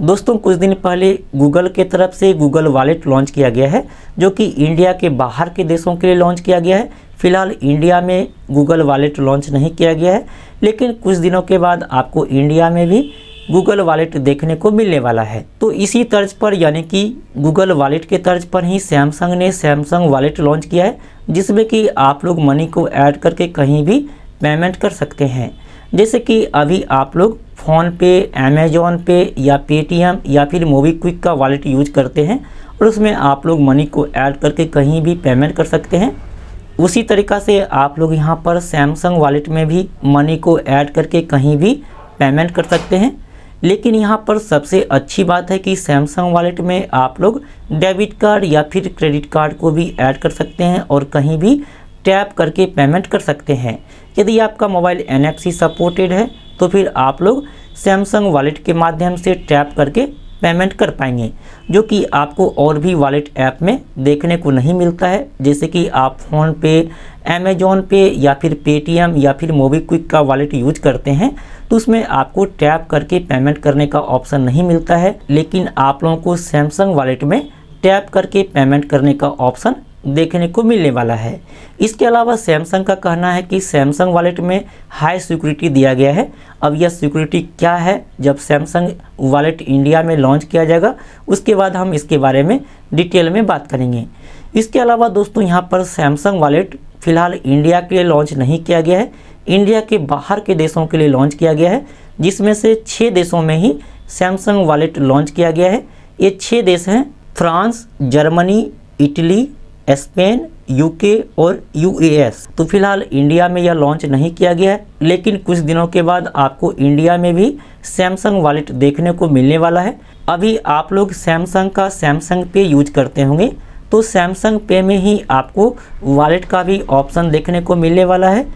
दोस्तों कुछ दिन पहले गूगल के तरफ से गूगल वॉलेट लॉन्च किया गया है जो कि इंडिया के बाहर के देशों के लिए लॉन्च किया गया है फिलहाल इंडिया में गूगल वॉलेट लॉन्च नहीं किया गया है लेकिन कुछ दिनों के बाद आपको इंडिया में भी गूगल वॉलेट देखने को मिलने वाला है तो इसी तर्ज पर यानी कि गूगल वॉलेट के तर्ज पर ही सैमसंग ने सैमसंग वॉलेट लॉन्च किया है जिसमें कि आप लोग मनी को ऐड करके कहीं भी पेमेंट कर सकते हैं जैसे कि अभी आप लोग फ़ोन पे अमेजोन पे या पेटीएम या फिर मोबीक्विक का वॉलेट यूज करते हैं और उसमें आप लोग मनी को ऐड करके कहीं भी पेमेंट कर सकते हैं उसी तरीका से आप लोग यहाँ पर सैमसंग वॉलेट में भी मनी को ऐड करके कहीं भी पेमेंट कर सकते हैं लेकिन यहाँ पर सबसे अच्छी बात है कि सैमसंग वॉलेट में आप लोग डेबिट कार्ड या फिर क्रेडिट कार्ड को भी ऐड कर सकते हैं और कहीं भी टैप करके पेमेंट कर सकते हैं यदि आपका मोबाइल एन सपोर्टेड है तो फिर आप लोग सैमसंग वॉलेट के माध्यम से टैप करके पेमेंट कर पाएंगे जो कि आपको और भी वॉलेट ऐप में देखने को नहीं मिलता है जैसे कि आप फ़ोन पे अमेजोन पे या फिर पेटीएम या फिर मोबीक्विक का वॉलेट यूज करते हैं तो उसमें आपको टैप करके पेमेंट करने का ऑप्शन नहीं मिलता है लेकिन आप लोगों को सैमसंग वॉलेट में टैप करके पेमेंट करने का ऑप्शन देखने को मिलने वाला है इसके अलावा सैमसंग का कहना है कि सैमसंग वॉलेट में हाई सिक्योरिटी दिया गया है अब यह सिक्योरिटी क्या है जब सैमसंग वॉलेट इंडिया में लॉन्च किया जाएगा उसके बाद हम इसके बारे में डिटेल में बात करेंगे इसके अलावा दोस्तों यहाँ पर सैमसंग वॉलेट फिलहाल इंडिया के लिए लॉन्च नहीं किया गया है इंडिया के बाहर के देशों के लिए लॉन्च किया गया है जिसमें से छः देशों में ही सैमसंग वॉलेट लॉन्च किया गया है ये छः देश हैं France Germany Italy Spain UK और यूएस तो फिलहाल इंडिया में यह लॉन्च नहीं किया गया है लेकिन कुछ दिनों के बाद आपको इंडिया में भी सैमसंग वॉलेट देखने को मिलने वाला है अभी आप लोग सैमसंग का सैमसंग पे यूज करते होंगे तो सैमसंग पे में ही आपको वॉलेट का भी ऑप्शन देखने को मिलने वाला है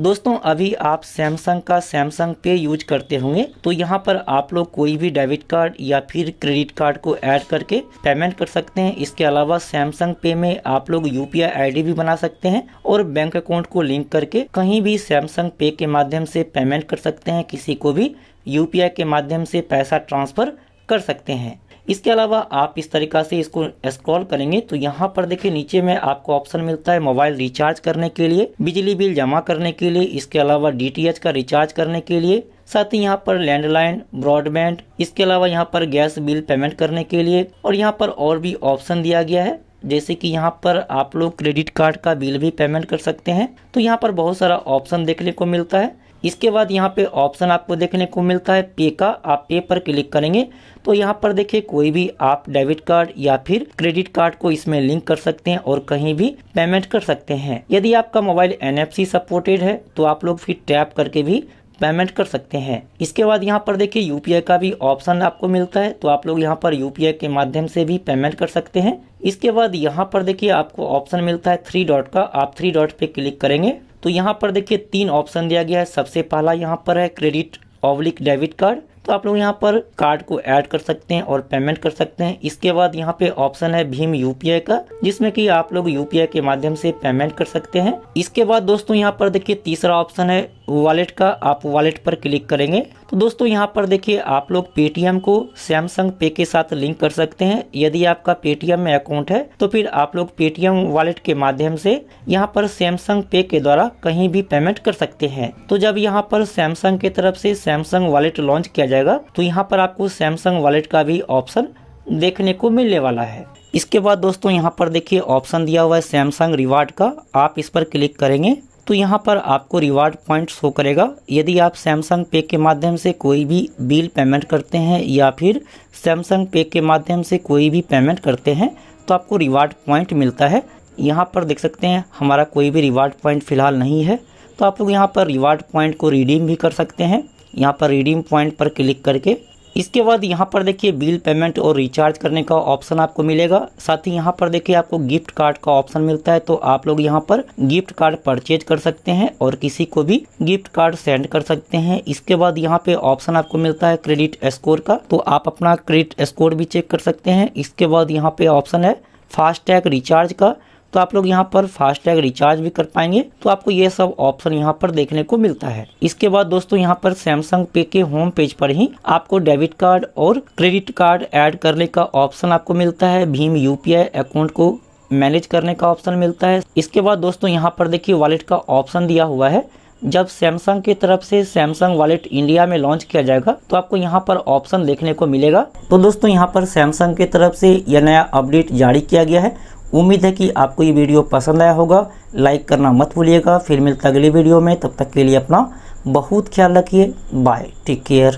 दोस्तों अभी आप सैमसंग का सैमसंग पे यूज करते होंगे तो यहाँ पर आप लोग कोई भी डेबिट कार्ड या फिर क्रेडिट कार्ड को ऐड करके पेमेंट कर सकते हैं इसके अलावा सैमसंग पे में आप लोग यूपीआई आईडी भी बना सकते हैं और बैंक अकाउंट को लिंक करके कहीं भी सैमसंग पे के माध्यम से पेमेंट कर सकते हैं किसी को भी यू के माध्यम से पैसा ट्रांसफर कर सकते हैं इसके अलावा आप इस तरीका से इसको स्क्रॉल करेंगे तो यहाँ पर देखिए नीचे में आपको ऑप्शन मिलता है मोबाइल रिचार्ज करने के लिए बिजली बिल जमा करने के लिए इसके अलावा डीटीएच का रिचार्ज करने के लिए साथ ही यहाँ पर लैंडलाइन ब्रॉडबैंड इसके अलावा यहाँ पर गैस बिल पेमेंट करने के लिए और यहाँ पर और भी ऑप्शन दिया गया है जैसे कि यहाँ पर आप लोग क्रेडिट कार्ड का बिल भी पेमेंट कर सकते हैं तो यहाँ पर बहुत सारा ऑप्शन देखने को मिलता है इसके बाद यहाँ पे ऑप्शन आपको देखने को मिलता है पे का आप पे पर क्लिक करेंगे तो यहाँ पर देखिए कोई भी आप डेबिट कार्ड या फिर क्रेडिट कार्ड को इसमें लिंक कर सकते हैं और कहीं भी पेमेंट कर सकते हैं यदि आपका मोबाइल एन सपोर्टेड है तो आप लोग फिर टैप करके भी पेमेंट कर सकते हैं इसके बाद यहाँ पर देखिए यूपीआई का भी ऑप्शन आपको मिलता है तो आप लोग यहाँ पर यूपीआई के माध्यम से भी पेमेंट कर सकते हैं इसके बाद यहाँ पर देखिए आपको ऑप्शन मिलता है थ्री डॉट का आप थ्री डॉट पे क्लिक करेंगे तो यहाँ पर देखिए तीन ऑप्शन दिया गया है सबसे पहला यहाँ पर है क्रेडिट ऑब्लिक डेबिट कार्ड तो आप लोग यहाँ पर कार्ड को ऐड कर सकते हैं और पेमेंट कर सकते हैं इसके बाद यहाँ पे ऑप्शन है भीम यूपीआई का जिसमें कि आप लोग यूपीआई के माध्यम से पेमेंट कर सकते हैं इसके बाद दोस्तों यहाँ पर देखिए तीसरा ऑप्शन है वॉलेट का आप वॉलेट पर क्लिक करेंगे तो दोस्तों यहाँ पर देखिए आप लोग पेटीएम को सैमसंग पे के साथ लिंक कर सकते हैं यदि आपका पेटीएम में अकाउंट है तो फिर आप लोग पेटीएम वॉलेट के माध्यम से यहाँ पर सैमसंग पे के द्वारा कहीं भी पेमेंट कर सकते हैं तो जब यहाँ पर सैमसंग के तरफ से सैमसंग वॉलेट लॉन्च किया जाएगा तो यहाँ पर आपको सैमसंग वॉलेट का भी ऑप्शन देखने को मिलने वाला है इसके बाद दोस्तों यहाँ पर देखिए ऑप्शन दिया हुआ है सैमसंग रिवार्ड का आप इस पर क्लिक करेंगे तो यहाँ पर आपको रिवार्ड पॉइंट शो करेगा यदि आप सैमसंग पे के माध्यम से कोई भी बिल पेमेंट करते हैं या फिर सैमसंग पे के माध्यम से कोई भी पेमेंट करते हैं तो आपको रिवार्ड पॉइंट मिलता है यहाँ पर देख सकते हैं हमारा कोई भी रिवार्ड पॉइंट फ़िलहाल नहीं है तो आप लोग यहाँ पर रिवार्ड पॉइंट को रिडीम भी कर सकते हैं यहाँ पर रिडीम पॉइंट पर क्लिक करके इसके बाद यहाँ पर देखिए बिल पेमेंट और रिचार्ज करने का ऑप्शन आपको मिलेगा साथ ही यहाँ पर देखिए आपको गिफ्ट कार्ड का ऑप्शन मिलता है तो आप लोग यहाँ पर गिफ्ट कार्ड परचेज कर सकते हैं और किसी को भी गिफ्ट कार्ड सेंड कर सकते हैं इसके बाद यहाँ पे ऑप्शन आपको मिलता है क्रेडिट स्कोर का तो आप अपना क्रेडिट स्कोर भी चेक कर सकते हैं इसके बाद यहाँ पे ऑप्शन है फास्टैग रिचार्ज का तो आप लोग यहाँ पर फास्टैग रिचार्ज भी कर पाएंगे तो आपको ये सब ऑप्शन यहाँ पर देखने को मिलता है इसके बाद दोस्तों यहाँ पर सैमसंग पे के होम पेज पर ही आपको डेबिट कार्ड और क्रेडिट कार्ड ऐड करने का ऑप्शन आपको मिलता है भीम यूपीआई अकाउंट को मैनेज करने का ऑप्शन मिलता है इसके बाद दोस्तों यहाँ पर देखिए वॉलेट का ऑप्शन दिया हुआ है जब सैमसंग की तरफ से सैमसंग वॉलेट इंडिया में लॉन्च किया जाएगा तो आपको यहाँ पर ऑप्शन देखने को मिलेगा तो दोस्तों यहाँ पर सैमसंग की तरफ से यह नया अपडेट जारी किया गया है उम्मीद है कि आपको ये वीडियो पसंद आया होगा लाइक करना मत भूलिएगा फिर मिलता अगली वीडियो में तब तक के लिए अपना बहुत ख्याल रखिए बाय टेक केयर